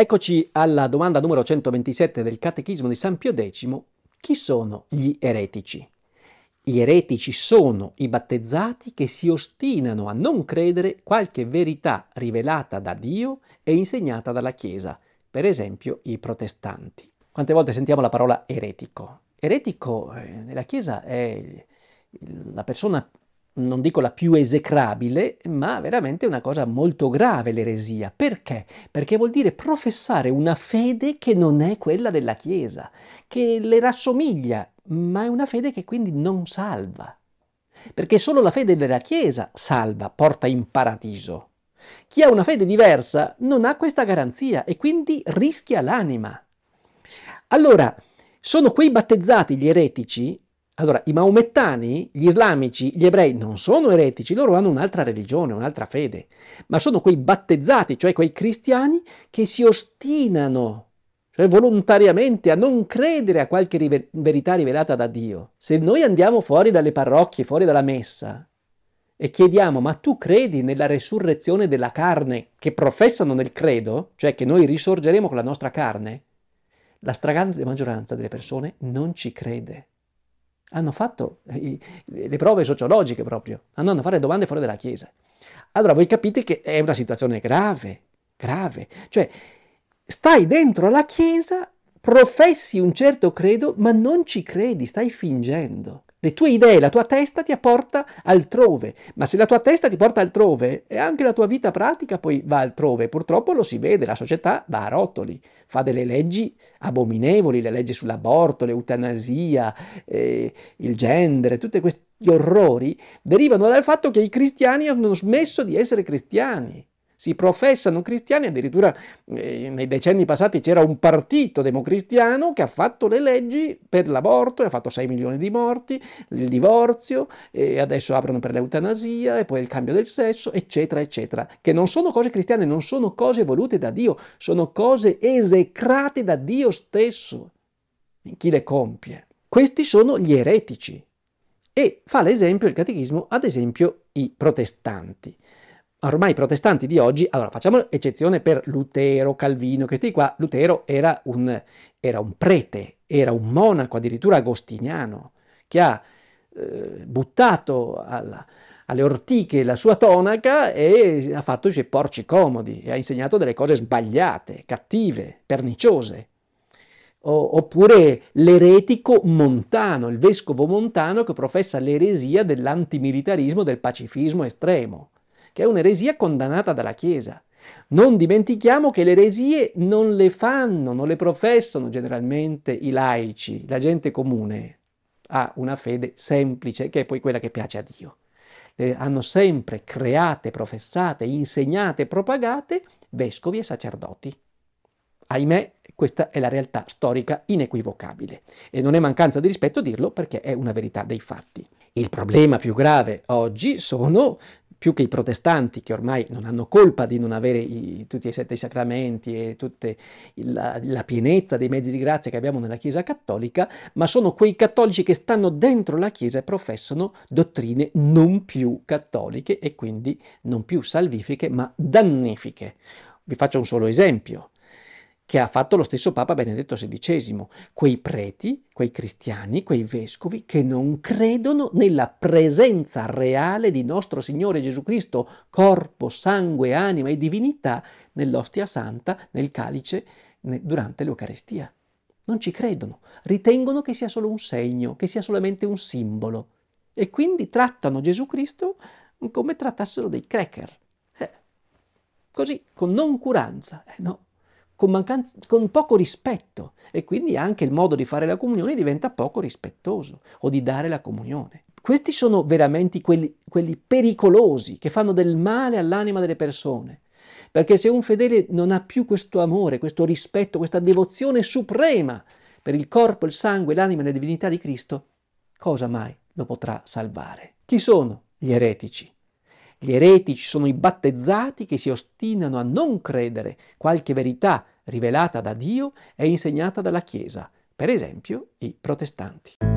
Eccoci alla domanda numero 127 del Catechismo di San Pio X. Chi sono gli eretici? Gli eretici sono i battezzati che si ostinano a non credere qualche verità rivelata da Dio e insegnata dalla Chiesa, per esempio i protestanti. Quante volte sentiamo la parola eretico? Eretico eh, nella Chiesa è la persona non dico la più esecrabile, ma veramente una cosa molto grave l'eresia. Perché? Perché vuol dire professare una fede che non è quella della Chiesa, che le rassomiglia, ma è una fede che quindi non salva. Perché solo la fede della Chiesa salva, porta in paradiso. Chi ha una fede diversa non ha questa garanzia e quindi rischia l'anima. Allora, sono quei battezzati, gli eretici, allora, i maomettani, gli islamici, gli ebrei non sono eretici, loro hanno un'altra religione, un'altra fede, ma sono quei battezzati, cioè quei cristiani che si ostinano, cioè volontariamente, a non credere a qualche river- verità rivelata da Dio. Se noi andiamo fuori dalle parrocchie, fuori dalla messa, e chiediamo, ma tu credi nella resurrezione della carne che professano nel credo, cioè che noi risorgeremo con la nostra carne? La stragrande maggioranza delle persone non ci crede hanno fatto eh, i, le prove sociologiche proprio, andando a fare domande fuori dalla Chiesa. Allora voi capite che è una situazione grave, grave. Cioè, stai dentro la Chiesa, professi un certo credo, ma non ci credi, stai fingendo. Le tue idee, la tua testa ti apporta altrove, ma se la tua testa ti porta altrove, e anche la tua vita pratica poi va altrove. Purtroppo lo si vede, la società va a rotoli, fa delle leggi abominevoli, le leggi sull'aborto, l'eutanasia, eh, il genere, tutti questi orrori derivano dal fatto che i cristiani hanno smesso di essere cristiani si professano cristiani, addirittura eh, nei decenni passati c'era un partito democristiano che ha fatto le leggi per l'aborto, ha fatto 6 milioni di morti, il divorzio, e adesso aprono per l'eutanasia e poi il cambio del sesso, eccetera, eccetera, che non sono cose cristiane, non sono cose volute da Dio, sono cose esecrate da Dio stesso, in chi le compie. Questi sono gli eretici. E fa l'esempio il catechismo, ad esempio, i protestanti ormai i protestanti di oggi, allora facciamo eccezione per Lutero, Calvino, questi qua, Lutero era un, era un prete, era un monaco addirittura agostiniano, che ha eh, buttato alla, alle ortiche la sua tonaca e ha fatto i suoi porci comodi e ha insegnato delle cose sbagliate, cattive, perniciose. O, oppure l'eretico Montano, il vescovo Montano che professa l'eresia dell'antimilitarismo, del pacifismo estremo che è un'eresia condannata dalla Chiesa. Non dimentichiamo che le eresie non le fanno, non le professano generalmente i laici, la gente comune ha una fede semplice che è poi quella che piace a Dio. Le hanno sempre create, professate, insegnate, propagate vescovi e sacerdoti. Ahimè, questa è la realtà storica inequivocabile e non è mancanza di rispetto dirlo perché è una verità dei fatti. Il problema più grave oggi sono più che i protestanti che ormai non hanno colpa di non avere i, tutti i sette sacramenti e tutta la, la, pienezza dei mezzi di grazia che abbiamo nella Chiesa cattolica, ma sono quei cattolici che stanno dentro la Chiesa e professano dottrine non più cattoliche e quindi non più salvifiche ma dannifiche. Vi faccio un solo esempio che ha fatto lo stesso Papa Benedetto XVI, quei preti, quei cristiani, quei vescovi che non credono nella presenza reale di nostro Signore Gesù Cristo, corpo, sangue, anima e divinità nell'ostia santa, nel calice, durante l'Eucaristia. Non ci credono, ritengono che sia solo un segno, che sia solamente un simbolo e quindi trattano Gesù Cristo come trattassero dei cracker. Eh, così, con noncuranza. Eh no, con, mancanza, con poco rispetto e quindi anche il modo di fare la comunione diventa poco rispettoso o di dare la comunione. Questi sono veramente quelli, quelli pericolosi che fanno del male all'anima delle persone. Perché se un fedele non ha più questo amore, questo rispetto, questa devozione suprema per il corpo, il sangue, l'anima e la divinità di Cristo, cosa mai lo potrà salvare? Chi sono gli eretici? Gli eretici sono i battezzati che si ostinano a non credere qualche verità rivelata da Dio e insegnata dalla Chiesa, per esempio i protestanti.